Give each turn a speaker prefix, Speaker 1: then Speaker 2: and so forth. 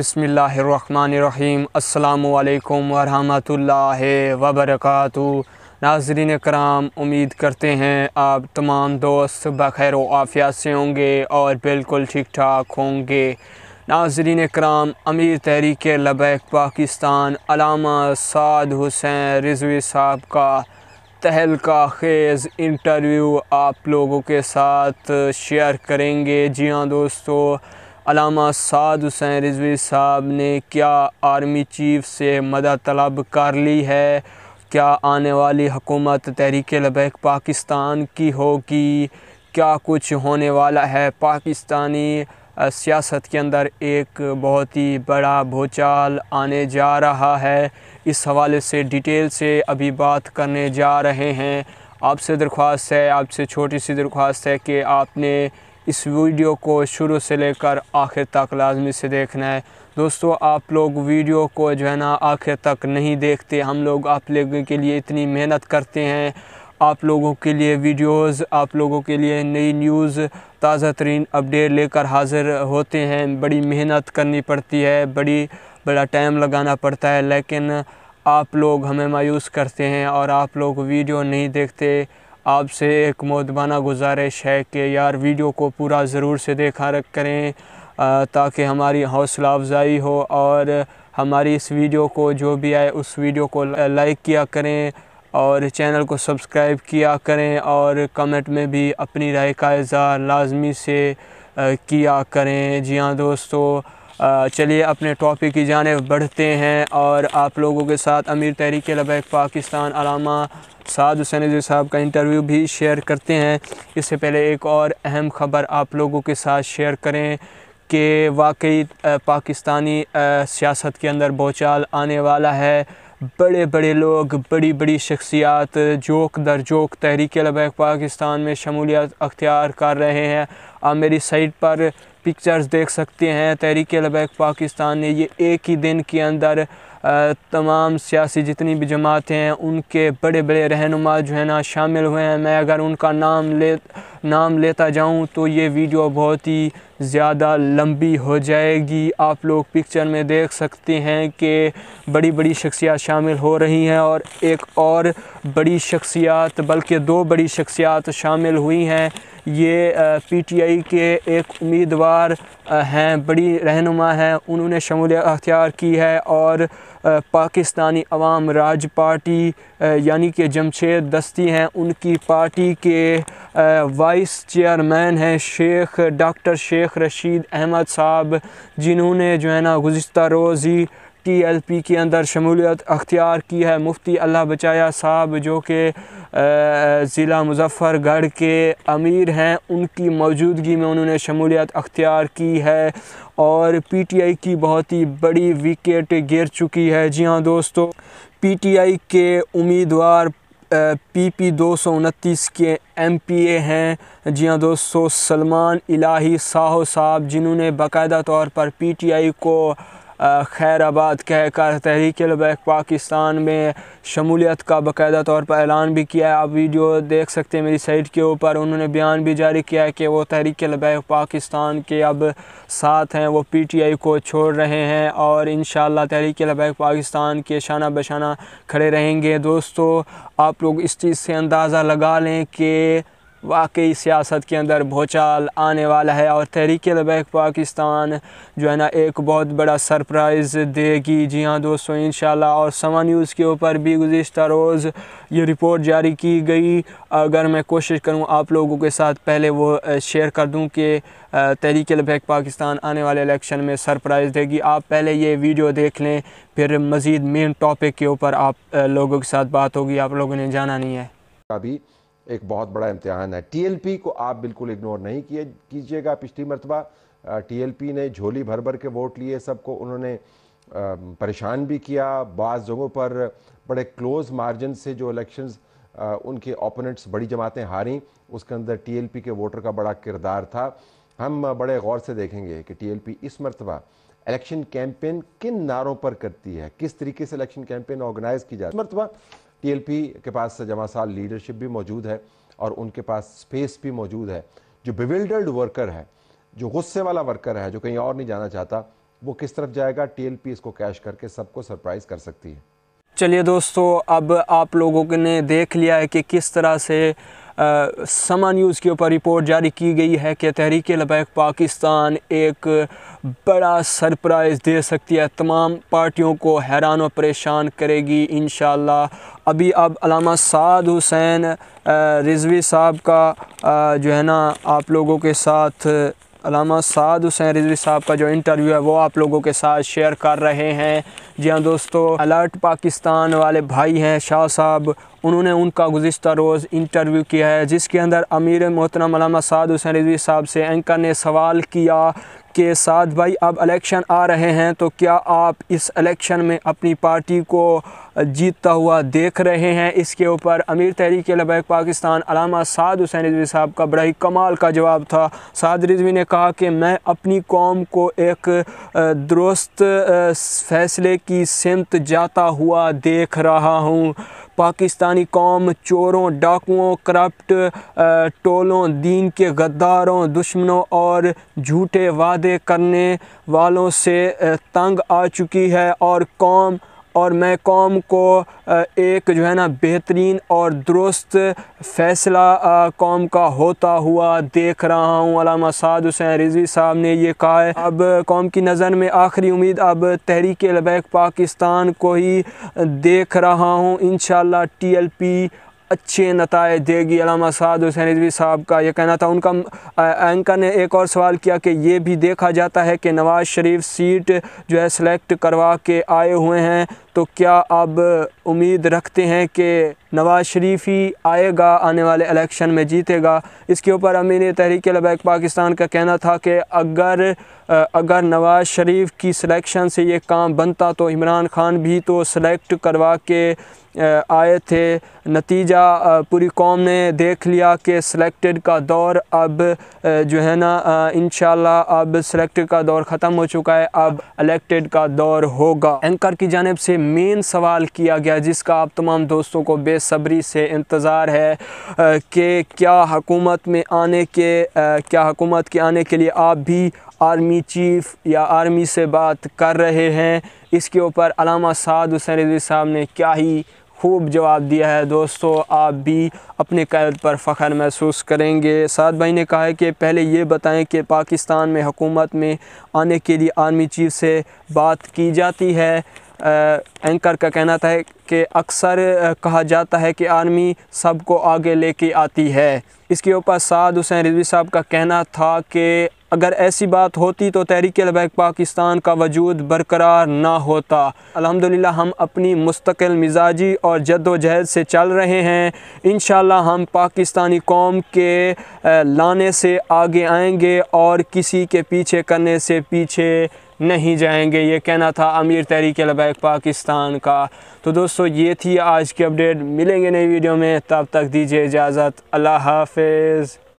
Speaker 1: बसमीम् अल्लाम वरहमतुल्लाह वबरकू नाजरीन कराम उम्मीद करते हैं आप तमाम दोस्त बखैर आफिया से होंगे और बिल्कुल ठीक ठाक होंगे नाजरीन कराम अमीर तहरीक लबैक पाकिस्तान अलामा साद हुसैन रिजवी साहब का तहल का खेज़ इंटरव्यू आप लोगों के साथ शेयर करेंगे जी हाँ दोस्तों अलामा साद हुसैन रिजवी साहब ने क्या आर्मी चीफ से मदद तलब कर ली है क्या आने वाली हुकूमत तहरीक लबैक पाकिस्तान की होगी क्या कुछ होने वाला है पाकिस्तानी सियासत के अंदर एक बहुत ही बड़ा भूचाल आने जा रहा है इस हवाले से डिटेल से अभी बात करने जा रहे हैं आपसे दरख्वास्त है आपसे छोटी सी दरख्वास्त है कि आपने इस वीडियो को शुरू से लेकर आखिर तक लाजमी से देखना है दोस्तों आप लोग वीडियो को जो है ना आखिर तक नहीं देखते हम लोग आप लोगों के लिए इतनी मेहनत करते हैं आप लोगों के लिए वीडियोस आप लोगों के लिए नई न्यूज़ ताज़ा तरीन अपडेट लेकर हाजिर होते हैं बड़ी मेहनत करनी पड़ती है बड़ी बड़ा टाइम लगाना पड़ता है लेकिन आप लोग हमें मायूस करते हैं और आप लोग वीडियो नहीं देखते आपसे एक मोदबाना गुजारिश है कि यार वीडियो को पूरा ज़रूर से देखा रख करें ताकि हमारी हौसला अफजाई हो और हमारी इस वीडियो को जो भी आए उस वीडियो को लाइक किया करें और चैनल को सब्सक्राइब किया करें और कमेंट में भी अपनी राय का इजहार लाजमी से किया करें जी हाँ दोस्तों चलिए अपने टॉपिक की जानब बढ़ते हैं और आप लोगों के साथ अमीर तहरीक लबैक पाकिस्तान अलामा साद हुसैन जी साहब का इंटरव्यू भी शेयर करते हैं इससे पहले एक और अहम ख़बर आप लोगों के साथ शेयर करें कि वाकई पाकिस्तानी सियासत के अंदर बोचाल आने वाला है बड़े बड़े लोग बड़ी बड़ी शख्सियात जोक दर जोक तहरीक लबैक पाकिस्तान में शमूलियत अख्तियार कर रहे हैं आप मेरी साइट पर पिक्चर्स देख सकते हैं तहरीक लबैक पाकिस्तान ने ये एक ही दिन के अंदर तमाम सियासी जितनी भी जमातें हैं उनके बड़े बड़े रहनुमा जो है ना शामिल हुए हैं मैं अगर उनका नाम ले नाम लेता जाऊं तो ये वीडियो बहुत ही ज़्यादा लंबी हो जाएगी आप लोग पिक्चर में देख सकते हैं कि बड़ी बड़ी शख्सियात शामिल हो रही हैं और एक और बड़ी शख्सियात बल्कि दो बड़ी शख्सियात शामिल हुई हैं ये पीटीआई के एक उम्मीदवार हैं बड़ी रहनुमा हैं उन्होंने शमूलियत अख्तियार की है और पाकिस्तानी अवाम राज पार्टी यानी कि जमशेद दस्ती हैं उनकी पार्टी के वाइस चेयरमैन हैं शेख डॉक्टर शेख रशीद अहमद साहब जिन्होंने जो है ना गुज्त रोज़ ही टी एल पी के अंदर शमूलियत अख्तियार की है मुफ्ती अल्लाह बचाया साहब जो कि ज़िला मुजफ़्फ़रगढ़ के अमीर हैं उनकी मौजूदगी में उन्होंने शमूलियत अख्तियार की है और पी टी आई की बहुत ही बड़ी विकेट गिर चुकी है जी हाँ दोस्तों पी टी आई के उम्मीदवार पी पी दो सौ उनतीस के एम पी ए हैं जी हाँ दोस्तों सलमान इलाही साहो साहब जिन्होंने बाकायदा तौर पर पी टी आई को खैराबाद कह कर तहरीक लबैक पाकिस्तान में शमूलियत का बाकायदा तौर पर ऐलान भी किया है आप वीडियो देख सकते हैं मेरी साइट के ऊपर उन्होंने बयान भी जारी किया है कि वो तहरीक लबैक पाकिस्तान के अब साथ हैं वो पी टी आई को छोड़ रहे हैं और इन तहरीक लबैक पाकिस्तान के शाना बशाना खड़े रहेंगे दोस्तों आप लोग इस चीज़ से अंदाज़ा लगा लें कि वाकई सियासत के अंदर भोचाल आने वाला है और तहरीक लबैक पाकिस्तान जो है ना एक बहुत बड़ा सरप्राइज़ देगी जी हाँ दोस्तों इन और समा न्यूज़ के ऊपर भी गुज्त रोज़ ये रिपोर्ट जारी की गई अगर मैं कोशिश करूँ आप लोगों के साथ पहले वो शेयर कर दूँ कि तहरीक लबैक पाकिस्तान आने वाले इलेक्शन में सरप्राइज़ देगी आप पहले ये वीडियो देख लें फिर मज़ीद मेन टॉपिक के ऊपर आप लोगों के साथ
Speaker 2: बात होगी आप लोगों ने जाना नहीं है अभी एक बहुत बड़ा इम्तहान है टीएलपी को आप बिल्कुल इग्नोर नहीं किए कीजिएगा पिछली मरतबा टीएलपी ने झोली भर भर के वोट लिए सबको उन्होंने परेशान भी किया बाज़ जगहों पर बड़े क्लोज मार्जिन से जो इलेक्शंस उनके ओपोनेंट्स बड़ी जमातें हारी उसके अंदर टीएलपी के वोटर का बड़ा किरदार था हम बड़े गौर से देखेंगे कि पी इस मरतबा इलेक्शन कैंपेन किन नारों पर करती है किस तरीके से इलेक्शन कैंपेन ऑर्गेनाइज की जाती है मरतबा टीएलपी के पास साल लीडरशिप भी मौजूद है और उनके पास स्पेस भी मौजूद है जो बिविल्डर्ड वर्कर है जो गुस्से वाला वर्कर है जो कहीं और नहीं जाना चाहता वो किस तरफ जाएगा टीएलपी इसको कैश करके सबको सरप्राइज कर सकती है
Speaker 1: चलिए दोस्तों अब आप लोगों ने देख लिया है कि किस तरह से समा न्यूज़ के ऊपर रिपोर्ट जारी की गई है कि तहरीक लबैक पाकिस्तान एक बड़ा सरप्राइज़ दे सकती है तमाम पार्टियों को हैरान और परेशान करेगी इन अभी अब अलामा साद हुसैन रिजवी साहब का जो है ना आप लोगों के साथ अलामा साद हुसैन रिजवी साहब का जो इंटरव्यू है वो आप लोगों के साथ शेयर कर रहे हैं जी हाँ दोस्तों अलर्ट पाकिस्तान वाले भाई हैं शाह साहब उन्होंने उनका गुज्त रोज़ इंटरव्यू किया है जिसके अंदर अमीर मोहतरम अलामा साद हुसैन रिजवी साहब से एंकर ने सवाल किया के साथ भाई अब इलेक्शन आ रहे हैं तो क्या आप इस इलेक्शन में अपनी पार्टी को जीतता हुआ देख रहे हैं इसके ऊपर अमीर तहरीक लबैक पाकिस्तान अलामा साद हुसैन रिजवी साहब का बड़ा ही कमाल का जवाब था साद रिजवी ने कहा कि मैं अपनी कौम को एक दुरुस्त फैसले की सिमत जाता हुआ देख रहा हूँ पाकिस्तानी कौम चोरों डाकुओं करप्ट टोलों दीन के गद्दारों दुश्मनों और झूठे वाद वादे करने वालों से तंग आ चुकी है और कौम और मैं कौम को एक जो है ना बेहतरीन और दुरुस्त फ़ैसला कौम का होता हुआ देख रहा हूँ अलामा साद हुसैन रिजी साहब ने यह कहा है अब कौम की नज़र में आखिरी उम्मीद अब तहरीक लबैक पाकिस्तान को ही देख रहा हूँ इन शी एल पी अच्छे नतज देगी अलामा साद हुसैन रिजवी साहब का यह कहना था उनका एंकर ने एक और सवाल किया कि ये भी देखा जाता है कि नवाज़ शरीफ सीट जो है सेलेक्ट करवा के आए हुए हैं तो क्या अब उम्मीद रखते हैं कि नवाज़ शरीफ ही आएगा आने वाले इलेक्शन में जीतेगा इसके ऊपर अमीन तहरीक लबैक पाकिस्तान का कहना था कि अगर अगर नवाज़ शरीफ की सिलेक्शन से ये काम बनता तो इमरान खान भी तो सिलेक्ट करवा के आए थे नतीजा पूरी कौम ने देख लिया कि सिलेक्टेड का दौर अब जो है ना इन अब सिलेक्टेड का दौर ख़त्म हो चुका है अब इलेक्टेड का दौर होगा एंकर की जानब से मेन सवाल किया गया जिसका आप तमाम दोस्तों को बेसब्री से इंतज़ार है कि क्या हकूमत में आने के क्या हकूमत के आने के लिए आप भी आर्मी चीफ़ या आर्मी से बात कर रहे हैं इसके ऊपर अलामा साद हुसैन रजी साहब ने क्या ही खूब जवाब दिया है दोस्तों आप भी अपने कैद पर फ़ख्र महसूस करेंगे साद भाई ने कहा है कि पहले ये बताएं कि पाकिस्तान में हुकूमत में आने के लिए आर्मी चीफ़ से बात की जाती है एंकर का कहना था कि अक्सर कहा जाता है कि आर्मी सबको आगे लेके आती है इसके ऊपर साद हुसैन रिजवी साहब का कहना था कि अगर ऐसी बात होती तो तहरीक लबैक पाकिस्तान का वजूद बरकरार ना होता अल्हम्दुलिल्लाह हम अपनी मुस्तकिल मिजाजी और जद्दोजहद से चल रहे हैं इन हम पाकिस्तानी कौम के लाने से आगे आएंगे और किसी के पीछे करने से पीछे नहीं जाएंगे ये कहना था अमीर तहरीक लबैक पाकिस्तान का तो दोस्तों ये थी आज की अपडेट मिलेंगे नई वीडियो में तब तक दीजिए इजाज़त अल्लाह हाफिज़